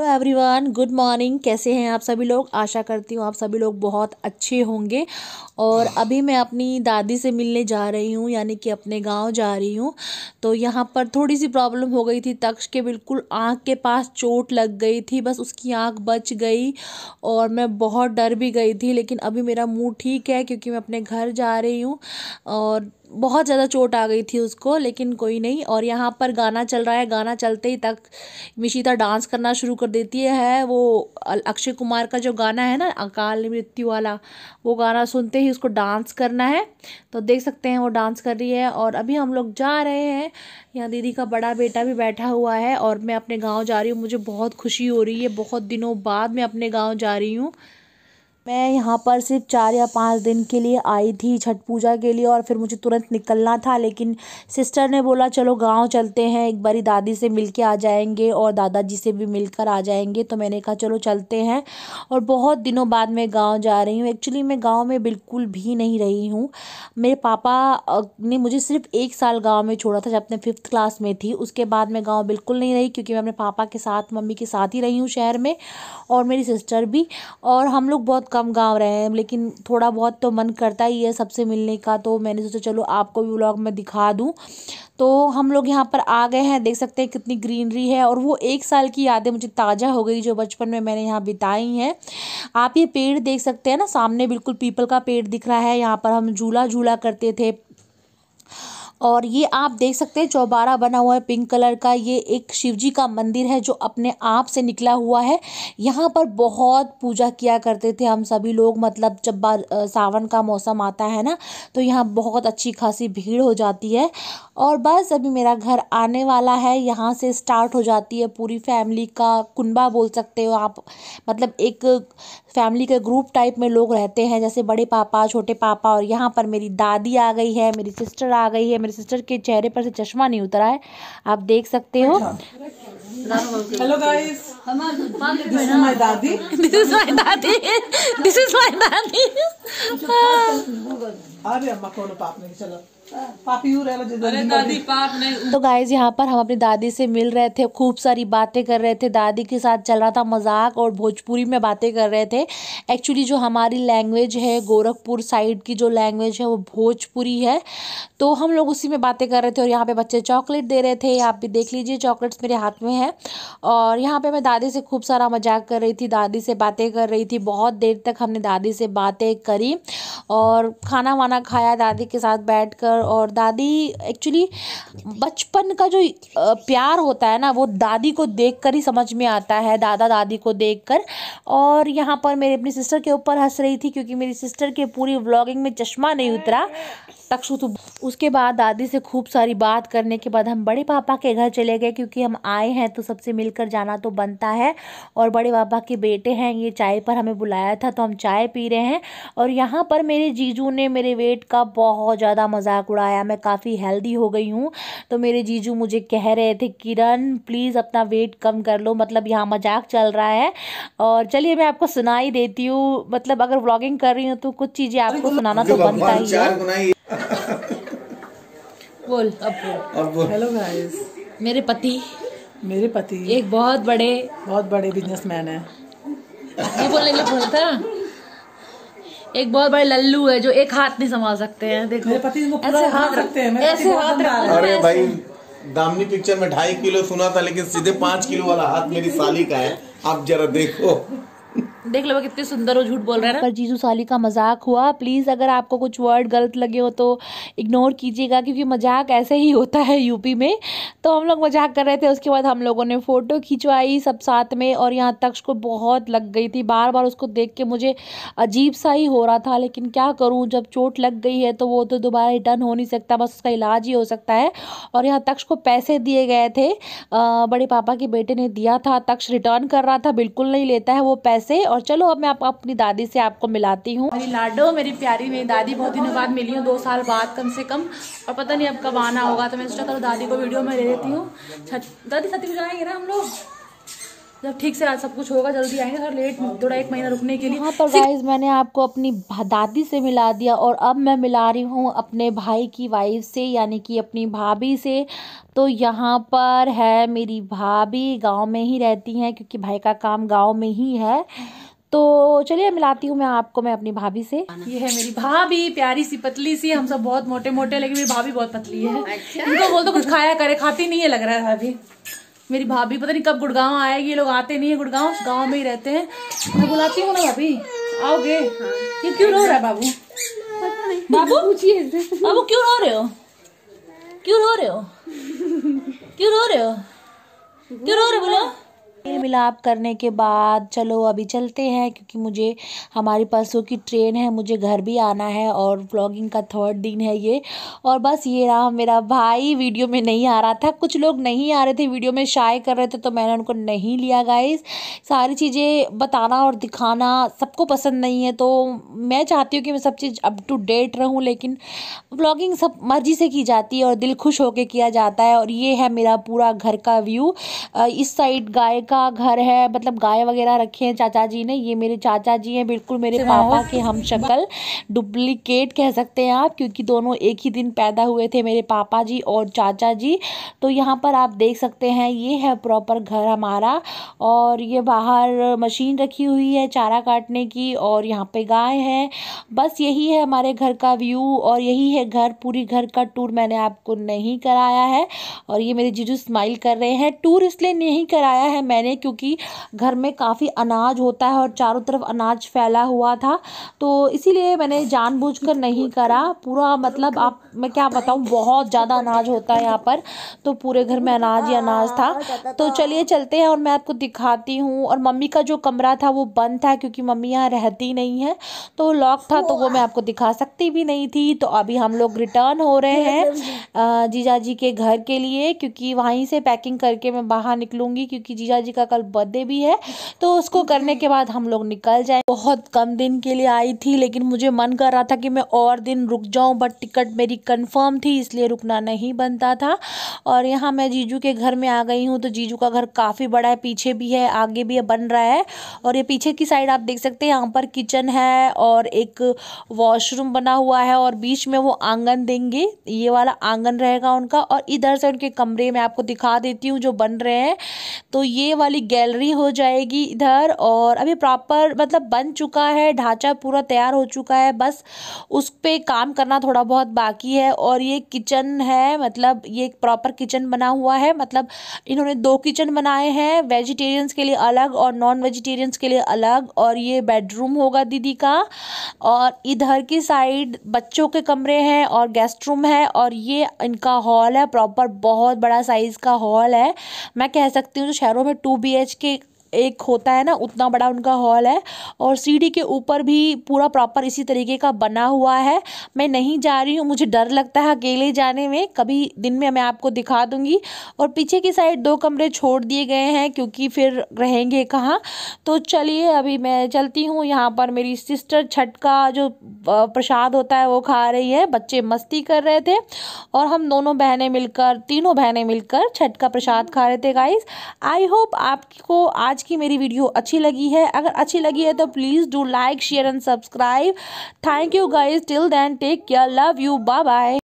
Hello everyone good morning कैसे हैं आप सभी लोग आशा करती हूँ आप सभी लोग बहुत अच्छे होंगे और अभी मैं अपनी दादी से मिलने जा रही हूँ यानी कि अपने गांव जा रही हूँ तो यहाँ पर थोड़ी सी प्रॉब्लम हो गई थी तक्ष के बिल्कुल आँख के पास चोट लग गई थी बस उसकी आँख बच गई और मैं बहुत डर भी गई थी लेकिन अभी मेरा मूड ठीक है क्योंकि मैं अपने घर जा रही हूँ और बहुत ज़्यादा चोट आ गई थी उसको लेकिन कोई नहीं और यहाँ पर गाना चल रहा है गाना चलते ही तक मिशिता डांस करना शुरू कर देती है वो अक्षय कुमार का जो गाना है ना अकाल मृत्यु वाला वो गाना सुनते ही उसको डांस करना है तो देख सकते हैं वो डांस कर रही है और अभी हम लोग जा रहे हैं यहाँ दीदी का बड़ा बेटा भी बैठा हुआ है और मैं अपने गाँव जा रही हूँ मुझे बहुत खुशी हो रही है बहुत दिनों बाद मैं अपने गाँव जा रही हूँ मैं यहाँ पर सिर्फ चार या पाँच दिन के लिए आई थी छठ पूजा के लिए और फिर मुझे तुरंत निकलना था लेकिन सिस्टर ने बोला चलो गांव चलते हैं एक बारी दादी से मिल के आ जाएंगे और दादाजी से भी मिलकर आ जाएंगे तो मैंने कहा चलो चलते हैं और बहुत दिनों बाद मैं गाँव जा रही हूँ एक्चुअली मैं गाँव में बिल्कुल भी नहीं रही हूँ मेरे पापा ने मुझे सिर्फ एक साल गाँव में छोड़ा था जब मैं फिफ्थ क्लास में थी उसके बाद मैं गाँव बिल्कुल नहीं रही क्योंकि मैं अपने पापा के साथ मम्मी के साथ ही रही हूँ शहर में और मेरी सिस्टर भी और हम लोग बहुत कम गाँव रहे हैं लेकिन थोड़ा बहुत तो मन करता ही है सबसे मिलने का तो मैंने सोचा चलो आपको भी व्लॉग में दिखा दूँ तो हम लोग यहाँ पर आ गए हैं देख सकते हैं कितनी ग्रीनरी है और वो एक साल की यादें मुझे ताज़ा हो गई जो बचपन में मैंने यहाँ बिताई हैं आप ये पेड़ देख सकते हैं ना सामने बिल्कुल पीपल का पेड़ दिख रहा है यहाँ पर हम झूला झूला करते थे और ये आप देख सकते हैं चौबारा बना हुआ है पिंक कलर का ये एक शिव जी का मंदिर है जो अपने आप से निकला हुआ है यहाँ पर बहुत पूजा किया करते थे हम सभी लोग मतलब जब बार सावन का मौसम आता है ना तो यहाँ बहुत अच्छी खासी भीड़ हो जाती है और बस अभी मेरा घर आने वाला है यहाँ से स्टार्ट हो जाती है पूरी फैमिली का कुनबा बोल सकते हो आप मतलब एक फैमिली के ग्रुप टाइप में लोग रहते हैं जैसे बड़े पापा छोटे पापा और यहाँ पर मेरी दादी आ गई है मेरी सिस्टर आ गई है मेरे सिस्टर के चेहरे पर से चश्मा नहीं उतरा है आप देख सकते हो hello guys this is dadi this is my this is my dadi तो गाइज यहाँ पर हम अपनी दादी से मिल रहे थे खूब सारी बातें कर रहे थे दादी के साथ चल रहा था मजाक और भोजपुरी में बातें कर रहे थे एक्चुअली जो हमारी लैंग्वेज है गोरखपुर साइड की जो लैंग्वेज है वो भोजपुरी है तो हम लोग उसी में बातें कर रहे थे और यहाँ पे बच्चे चॉकलेट दे रहे थे आप भी देख लीजिए चॉकलेट्स मेरे हाथ में है और यहाँ पर मैं दादी से खूब सारा मजाक कर रही थी दादी से बातें कर रही थी बहुत देर तक हमने दादी से बातें करी और खाना वाना खाना खाया दादी के साथ बैठकर और दादी एक्चुअली बचपन का जो प्यार होता है ना वो दादी को देखकर ही समझ में आता है दादा दादी को देखकर और यहाँ पर मेरी अपनी सिस्टर के ऊपर हंस रही थी क्योंकि मेरी सिस्टर के पूरी व्लॉगिंग में चश्मा नहीं उतरा तक्षुत तो उसके बाद दादी से खूब सारी बात करने के बाद हम बड़े पापा के घर चले गए क्योंकि हम आए हैं तो सबसे मिलकर जाना तो बनता है और बड़े पापा के बेटे हैं ये चाय पर हमें बुलाया था तो हम चाय पी रहे हैं और यहाँ पर मेरे जीजू ने मेरे वेट का बहुत ज़्यादा मजाक उड़ाया मैं काफ़ी हेल्दी हो गई हूँ तो मेरे जीजू मुझे कह रहे थे किरण प्लीज़ अपना वेट कम कर लो मतलब यहाँ मजाक चल रहा है और चलिए मैं आपको सुनाई देती हूँ मतलब अगर व्लॉगिंग कर रही हूँ तो कुछ चीज़ें आपको तो सुनाना तो बनता ही है बोल अब बोल अब बोल हेलो गाइस मेरे पति मेरे पति एक बहुत बड़े बहुत बड़े बिजनेसमैन है ये बोलने के लिए बोलता था एक बहुत बड़े लल्लू है जो एक हाथ नहीं संभाल सकते हैं देखो मेरे पति इनको पूरा हाथ रखते हैं ऐसे हाथ रखते हैं अरे भाई दामनी पिक्चर में ढाई किलो सुना था लेकिन सीधे पांच किलो वाला हाथ मेरी साली का है आप जरा देखो देख लो कितने सुंदर हो झूठ बोल रहा है पर जीजू साली का मजाक हुआ प्लीज़ अगर आपको कुछ वर्ड गलत लगे हो तो इग्नोर कीजिएगा क्योंकि मजाक ऐसे ही होता है यूपी में तो हम लोग मजाक कर रहे थे उसके बाद हम लोगों ने फ़ोटो खिंचवाई सब साथ में और यहाँ तक्ष को बहुत लग गई थी बार बार उसको देख के मुझे अजीब सा ही हो रहा था लेकिन क्या करूँ जब चोट लग गई है तो वो तो दोबारा रिटर्न हो नहीं सकता बस उसका इलाज ही हो सकता है और यहाँ तक्ष को पैसे दिए गए थे बड़े पापा के बेटे ने दिया था तक्ष रिटर्न कर रहा था बिल्कुल नहीं लेता है वो पैसे और चलो अब मैं आप अपनी दादी से आपको मिलाती हूँ मेरी लाडो मेरी प्यारी मेरी दादी बहुत दिनों बाद मिली हूँ दो साल बाद कम से कम और पता नहीं अब कब आना होगा तो मैं सोचा था दादी को वीडियो में ले लेती हूँ दादी सती को जाएंगे ना हम लोग जब ठीक से सब कुछ होगा जल्दी आएंगे अगर लेट थोड़ा एक महीना रुकने के लिए हाँ पर वाइज मैंने आपको अपनी दादी से मिला दिया और अब मैं मिला रही हूँ अपने भाई की वाइफ से यानी कि अपनी भाभी से तो यहाँ पर है मेरी भाभी गांव में ही रहती हैं क्योंकि भाई का काम गांव में ही है तो चलिए मिलाती हूँ मैं आपको मैं अपनी भाभी से ये है मेरी भाभी प्यारी सी पतली सी हम सब बहुत मोटे मोटे लेकिन मेरी भाभी बहुत पतली है अच्छा। इनको बोल तो कुछ खाया करे खाती नहीं है लग रहा है अभी मेरी भाभी पता नहीं कब गुड़गांव आएगी ये लोग आते नहीं है गुड़गांव गाँव में ही रहते हैं मैं बुलाती हूँ ना भाभी आओगे ये क्यों रो रहा है बाबू बाबू पूछिए बाबू क्यों रो रहे हो क्यों रो रहे हो क्यों रो रहे हो क्यों रो रहे बोलो मेल मिलाप करने के बाद चलो अभी चलते हैं क्योंकि मुझे हमारी परसों की ट्रेन है मुझे घर भी आना है और व्लॉगिंग का थर्ड दिन है ये और बस ये रहा मेरा भाई वीडियो में नहीं आ रहा था कुछ लोग नहीं आ रहे थे वीडियो में शाये कर रहे थे तो मैंने उनको नहीं लिया गाइस सारी चीज़ें बताना और दिखाना सबको पसंद नहीं है तो मैं चाहती हूँ कि मैं सब चीज़ अप टू डेट रहूँ लेकिन व्लॉगिंग सब मर्जी से की जाती है और दिल खुश होकर किया जाता है और ये है मेरा पूरा घर का व्यू इस साइड गाय का का घर है मतलब गाय वगैरह रखे हैं चाचा जी ने ये मेरे चाचा जी हैं बिल्कुल मेरे हाँ। पापा के हम शक्ल डुप्लीकेट कह सकते हैं आप क्योंकि दोनों एक ही दिन पैदा हुए थे मेरे पापा जी और चाचा जी तो यहाँ पर आप देख सकते हैं ये है प्रॉपर घर हमारा और ये बाहर मशीन रखी हुई है चारा काटने की और यहाँ पे गाय है बस यही है हमारे घर का व्यू और यही है घर पूरी घर का टूर मैंने आपको नहीं कराया है और ये मेरे जीजू स्माइल कर रहे हैं टूर इसलिए नहीं कराया है मैंने मैंने क्योंकि घर में काफ़ी अनाज होता है और चारों तरफ अनाज फैला हुआ था तो इसीलिए मैंने जानबूझकर नहीं करा पूरा मतलब आप मैं क्या बताऊँ बहुत ज़्यादा अनाज होता है यहाँ पर तो पूरे घर में अनाज ही अनाज था तो चलिए चलते हैं और मैं आपको दिखाती हूँ और मम्मी का जो कमरा था वो बंद था क्योंकि मम्मी यहाँ रहती नहीं है तो लॉक था तो वो मैं आपको दिखा सकती भी नहीं थी तो अभी हम लोग रिटर्न हो रहे हैं जीजा जी के घर के लिए क्योंकि वहीं से पैकिंग करके मैं बाहर निकलूँगी क्योंकि जीजा जी का कल बर्थडे भी है तो उसको करने के बाद हम लोग निकल जाए बहुत कम दिन के लिए आई थी लेकिन मुझे मन कर रहा था कि मैं और दिन रुक जाऊँ बट टिकट मेरी कन्फर्म थी इसलिए रुकना नहीं बनता था और यहाँ मैं जीजू के घर में आ गई हूँ तो जीजू का घर काफ़ी बड़ा है पीछे भी है आगे भी बन रहा है और ये पीछे की साइड आप देख सकते हैं यहाँ पर किचन है और एक वॉशरूम बना हुआ है और बीच में वो आंगन देंगे ये वाला आंगन रहेगा उनका और इधर से उनके कमरे में आपको दिखा देती हूँ जो बन रहे हैं तो ये वाली गैलरी हो जाएगी इधर और अभी प्रॉपर मतलब बन चुका है ढांचा पूरा तैयार हो चुका है बस उस पर काम करना थोड़ा बहुत बाकी है और ये किचन है मतलब ये एक प्रॉपर किचन बना हुआ है मतलब इन्होंने दो किचन बनाए हैं वेजिटेरियंस के लिए अलग और नॉन वेजिटेरियंस के लिए अलग और ये बेडरूम होगा दीदी का और इधर की साइड बच्चों के कमरे हैं और गेस्ट रूम है और ये इनका हॉल है प्रॉपर बहुत बड़ा साइज़ का हॉल है मैं कह सकती हूँ जो शहरों में टू बी एच के एक होता है ना उतना बड़ा उनका हॉल है और सीढ़ी के ऊपर भी पूरा प्रॉपर इसी तरीके का बना हुआ है मैं नहीं जा रही हूँ मुझे डर लगता है अकेले जाने में कभी दिन में मैं आपको दिखा दूँगी और पीछे की साइड दो कमरे छोड़ दिए गए हैं क्योंकि फिर रहेंगे कहाँ तो चलिए अभी मैं चलती हूँ यहाँ पर मेरी सिस्टर छठ का जो प्रसाद होता है वो खा रही है बच्चे मस्ती कर रहे थे और हम दोनों बहनें मिलकर तीनों बहनें मिलकर छठ का प्रसाद खा रहे थे गाइस आई होप आपको आज की मेरी वीडियो अच्छी लगी है अगर अच्छी लगी है तो please do like share and subscribe thank you guys till then take care love you bye bye